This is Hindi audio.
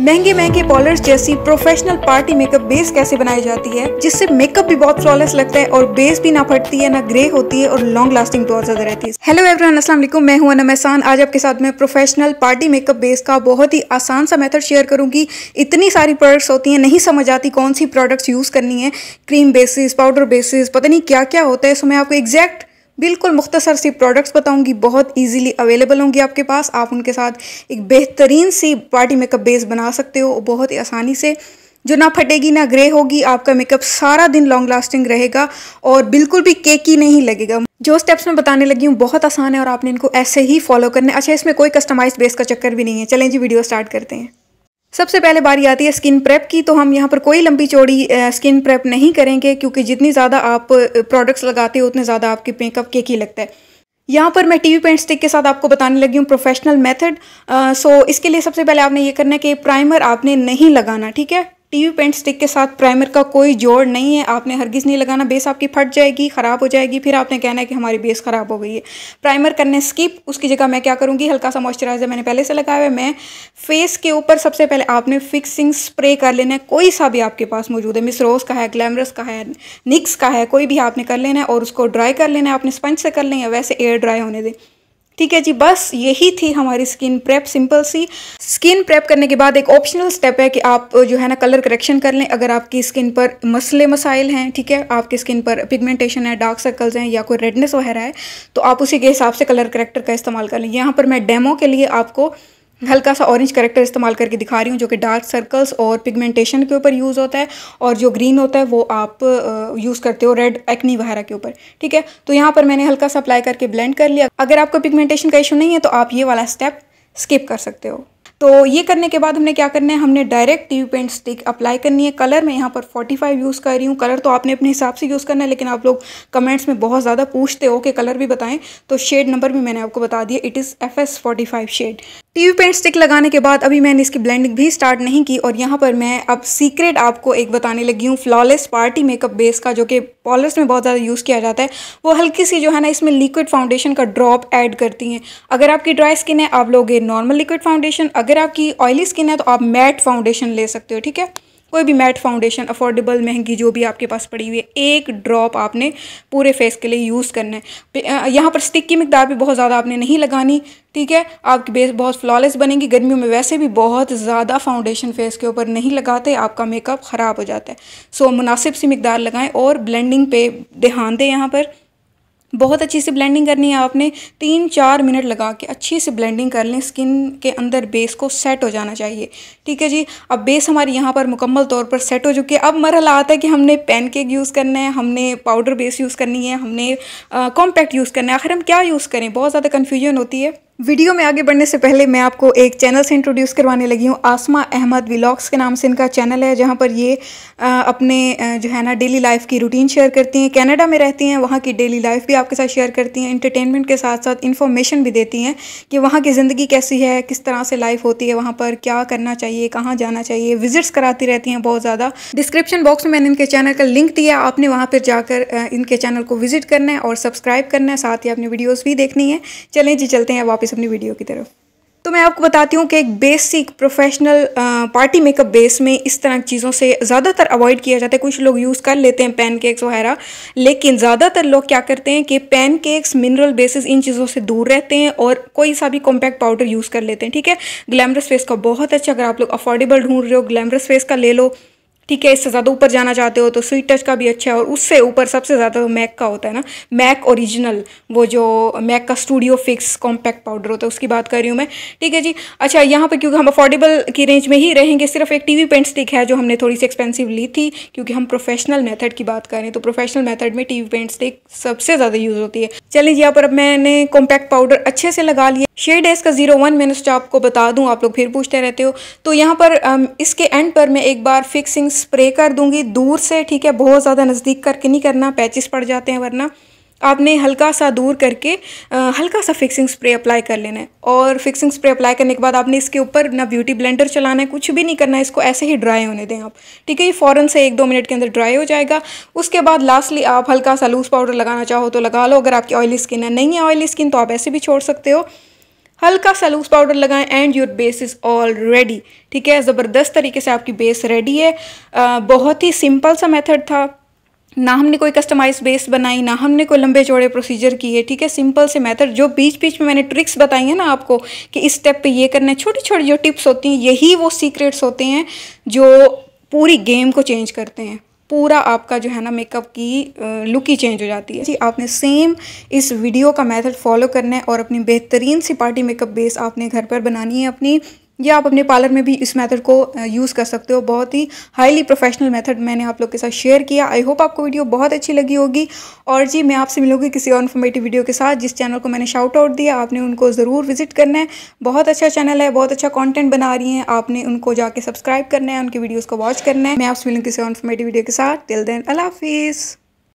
महंगे महंगे पॉलर्स जैसी प्रोफेशनल पार्टी मेकअप बेस कैसे बनाई जाती है जिससे मेकअप भी बहुत फ्लॉलेस लगता है और बेस भी ना फटती है ना ग्रे होती है और लॉन्ग लास्टिंग बहुत ज्यादा रहती है हेलो एवरीवन अस्सलाम वालेकुम मैं हूं अनम एहसान आज आपके साथ मैं प्रोफेशनल पार्टी मेकअप बेस का बहुत ही आसान सा मेथड शेयर करूंगी इतनी सारी प्रोडक्ट्स होती हैं नहीं समझ आती कौन सी प्रोडक्ट्स यूज करनी है क्रीम बेसिस पाउडर बेसिस पता नहीं क्या क्या होता है सो मैं आपको एग्जैक्ट बिल्कुल मुख्तसर सी प्रोडक्ट्स बताऊंगी बहुत इजीली अवेलेबल होंगी आपके पास आप उनके साथ एक बेहतरीन सी पार्टी मेकअप बेस बना सकते हो बहुत ही आसानी से जो ना फटेगी ना ग्रे होगी आपका मेकअप सारा दिन लॉन्ग लास्टिंग रहेगा और बिल्कुल भी केकी नहीं लगेगा जो स्टेप्स मैं बताने लगी हूँ बहुत आसान है और आपने इनको ऐसे ही फॉलो करने अच्छा इसमें कोई कस्टमाइज बेस का चक्कर भी नहीं है चलें जी वीडियो स्टार्ट करते हैं सबसे पहले बारी आती है स्किन प्रेप की तो हम यहाँ पर कोई लंबी चौड़ी स्किन प्रेप नहीं करेंगे क्योंकि जितनी ज़्यादा आप प्रोडक्ट्स लगाते हो उतने ज़्यादा आपके मेकअप केक ही लगता है यहाँ पर मैं टीवी पेंट स्टिक के साथ आपको बताने लगी हूँ प्रोफेशनल मेथड सो इसके लिए सबसे पहले आपने ये करना है कि प्राइमर आपने नहीं लगाना ठीक है टीवी पेंट स्टिक के साथ प्राइमर का कोई जोड़ नहीं है आपने हरगिज़ नहीं लगाना बेस आपकी फट जाएगी ख़राब हो जाएगी फिर आपने कहना है कि हमारी बेस ख़राब हो गई है प्राइमर करने स्किप उसकी जगह मैं क्या करूँगी हल्का सा मॉइस्चराइज़र मैंने पहले से लगाया हुआ है मैं फेस के ऊपर सबसे पहले आपने फिक्सिंग स्प्रे कर लेना है कोई सा भी आपके पास मौजूद है मिस रोज़ का है ग्लैमरस का है निक्स का है कोई भी आपने कर लेना है और उसको ड्राई कर लेना है आपने स्पंज से कर लेना है वैसे एयर ड्राई होने दें ठीक है जी बस यही थी हमारी स्किन प्रेप सिंपल सी स्किन प्रेप करने के बाद एक ऑप्शनल स्टेप है कि आप जो है ना कलर करेक्शन कर लें अगर आपकी स्किन पर मसले मसाइल हैं ठीक है आपकी स्किन पर पिगमेंटेशन है डार्क सर्कल्स हैं या कोई रेडनेस वगैरह है तो आप उसी के हिसाब से कलर करेक्टर का इस्तेमाल कर लें यहाँ पर मैं डेमो के लिए आपको हल्का सा ऑरेंज करेक्टर इस्तेमाल करके दिखा रही हूँ जो कि डार्क सर्कल्स और पिगमेंटेशन के ऊपर यूज़ होता है और जो ग्रीन होता है वो आप यूज़ करते हो रेड एक्नी वगैरह के ऊपर ठीक है तो यहाँ पर मैंने हल्का सा अप्लाई करके ब्लेंड कर लिया अगर आपको पिगमेंटेशन का इशू नहीं है तो आप ये वाला स्टेप स्किप कर सकते हो तो ये करने के बाद हमने क्या करना है हमने direct T paint stick apply करनी है कलर मैं यहाँ पर 45 यूज़ कर रही हूँ कलर तो आपने अपने हिसाब से यूज़ करना है लेकिन आप लोग कमेंट्स में बहुत ज़्यादा पूछते हो कि कलर भी बताएं तो शेड नंबर भी मैंने आपको बता दिया it is F S shade TV paint stick लगाने के बाद अभी मैंने इसकी ब्लेंडिंग भी स्टार्ट नहीं की और यहाँ पर मैं अब सीक्रेट आपको एक बताने लगी हूँ फ्लॉलेस पार्टी मेकअप बेस का जो कि पॉलर्स में बहुत ज़्यादा यूज़ किया जाता है वो हल्की सी जो है ना इसमें लिक्विड फाउंडेशन का ड्रॉप ऐड करती हैं अगर आपकी ड्राई स्किन है आप लोगे नॉर्मल लिक्विड फाउंडेशन अगर आपकी ऑयली स्किन है तो आप मैट फाउंडेशन ले सकते हो ठीक है कोई भी मैट फाउंडेशन अफोर्डेबल महंगी जो भी आपके पास पड़ी हुई है एक ड्रॉप आपने पूरे फेस के लिए यूज़ करना है यहाँ पर स्टिक की मकदार भी बहुत ज़्यादा आपने नहीं लगानी ठीक है आपकी बेस बहुत फ्लॉलेस बनेगी गर्मियों में वैसे भी बहुत ज़्यादा फाउंडेशन फेस के ऊपर नहीं लगाते आपका मेकअप ख़राब हो जाता है सो मुनासिब सी मकदार लगाएँ और ब्लेंडिंग पे ध्यान दें यहाँ पर बहुत अच्छी से ब्लेंडिंग करनी है आपने तीन चार मिनट लगा के अच्छी से ब्लेंडिंग कर लें स्किन के अंदर बेस को सेट हो जाना चाहिए ठीक है जी अब बेस हमारी यहाँ पर मुकम्मल तौर पर सेट हो चुकी है अब मरहला आता है कि हमने पैनकेक यूज़ करना है हमने पाउडर बेस यूज़ करनी है हमने कॉम्पैक्ट यूज़ करना है आखिर हम क्या यूज़ करें बहुत ज़्यादा कन्फ्यूजन होती है वीडियो में आगे बढ़ने से पहले मैं आपको एक चैनल से इंट्रोड्यूस करवाने लगी हूँ आसमा अहमद व्लॉग्स के नाम से इनका चैनल है जहाँ पर ये अपने जो है ना डेली लाइफ की रूटीन शेयर करती हैं कनाडा में रहती हैं वहाँ की डेली लाइफ भी आपके साथ शेयर करती हैं इंटरटेनमेंट के साथ साथ इन्फॉर्मेशन भी देती हैं कि वहाँ की ज़िंदगी कैसी है किस तरह से लाइफ होती है वहाँ पर क्या करना चाहिए कहाँ जाना चाहिए विजिट्स कराती रहती हैं बहुत ज़्यादा डिस्क्रिप्शन बॉक्स में मैंने इनके चैनल का लिंक दिया आपने वहाँ पर जाकर इनके चैनल को विजिट करना है और सब्सक्राइब करना है साथ ही आपने वीडियोज़ भी देखनी है चलें जी चलते हैं वापस वापस अपनी वीडियो की तरफ तो मैं आपको बताती हूँ कि एक basic professional party makeup base में इस तरह की चीज़ों से ज़्यादातर अवॉइड किया जाता है कुछ लोग यूज़ कर लेते हैं पैन केक्स वगैरह लेकिन ज़्यादातर लोग क्या करते हैं कि पैन केक्स मिनरल बेसिस इन चीज़ों से दूर रहते हैं और कोई सा भी कॉम्पैक्ट पाउडर यूज़ कर लेते हैं ठीक है ग्लैमरस फेस का बहुत अच्छा अगर आप लोग अफोर्डेबल ढूंढ रहे हो ग्लैमरस फेस का ले लो ठीक है इससे ज़्यादा ऊपर जाना चाहते हो तो स्वीट टच का भी अच्छा है और उससे ऊपर सबसे ज़्यादा तो मैक का होता है ना मैक ओरिजिनल वो जो मैक का स्टूडियो फिक्स कॉम्पैक्ट पाउडर होता है उसकी बात कर रही हूँ मैं ठीक है जी अच्छा यहाँ पर क्योंकि हम अफोर्डेबल की रेंज में ही रहेंगे सिर्फ एक टी वी पेंट स्टिक है जो हमने थोड़ी सी एक्सपेंसिव ली थी क्योंकि हम प्रोफेशनल मैथड की बात करें तो प्रोफेशनल मैथड में टी वी पेंट स्टिक सबसे ज़्यादा यूज़ होती है चलिए यहाँ पर अब मैंने कॉम्पैक्ट पाउडर अच्छे से लगा लिया शेड है इसका जीरो वन मैंने आपको बता दूँ आप लोग फिर पूछते रहते हो तो यहाँ पर इसके एंड पर मैं एक बार फिक्सिंग स्प्रे कर दूंगी दूर से ठीक है बहुत ज़्यादा नज़दीक करके नहीं करना पैचेस पड़ जाते हैं वरना आपने हल्का सा दूर करके आ, हल्का सा फिक्सिंग स्प्रे अप्लाई कर लेना है और फिक्सिंग स्प्रे अप्लाई करने के बाद आपने इसके ऊपर ना ब्यूटी ब्लेंडर चलाना है कुछ भी नहीं करना है इसको ऐसे ही ड्राई होने दें आप ठीक है ये फ़ौरन से एक दो मिनट के अंदर ड्राई हो जाएगा उसके बाद लास्टली आप हल्का सा लूज़ पाउडर लगाना चाहो तो लगा लो अगर आपकी ऑयली स्किन है नहीं है ऑयली स्किन तो आप ऐसे भी छोड़ सकते हो हल्का सा लूज पाउडर लगाएं and your base is all ready ठीक है ज़बरदस्त तरीके से आपकी बेस रेडी है आ, बहुत ही सिंपल सा मेथड था ना हमने कोई कस्टमाइज बेस बनाई ना हमने कोई लंबे चौड़े प्रोसीजर किए ठीक है सिंपल से मेथड जो बीच बीच में मैंने ट्रिक्स बताई हैं ना आपको कि इस स्टेप पे ये करना है छोटी छोटी जो टिप्स होती हैं यही वो सीक्रेट्स होते हैं जो पूरी गेम को चेंज करते हैं पूरा आपका जो है ना मेकअप की लुक ही चेंज हो जाती है जी आपने सेम इस वीडियो का मेथड फॉलो करना है और अपनी बेहतरीन सी पार्टी मेकअप बेस आपने घर पर बनानी है अपनी या आप अपने पार्लर में भी इस मेथड को यूज़ कर सकते हो बहुत ही हाईली प्रोफेशनल मेथड मैंने आप लोग के साथ शेयर किया आई होप आपको वीडियो बहुत अच्छी लगी होगी और जी मैं आपसे मिलूंगी किसी और इन्फॉर्मेटिव वीडियो के साथ जिस चैनल को मैंने शाउट आउट दिया आपने उनको ज़रूर विजिट करना है बहुत अच्छा चैनल है बहुत अच्छा कॉन्टेंट बना रही है आपने उनको जाके सब्सक्राइब करना है उनकी वीडियोज़ को वॉच करना है मैं आपसे मिलूँगी किसी और इन्फॉर्मेटिव वीडियो के साथ टिल देन अला हाफिज़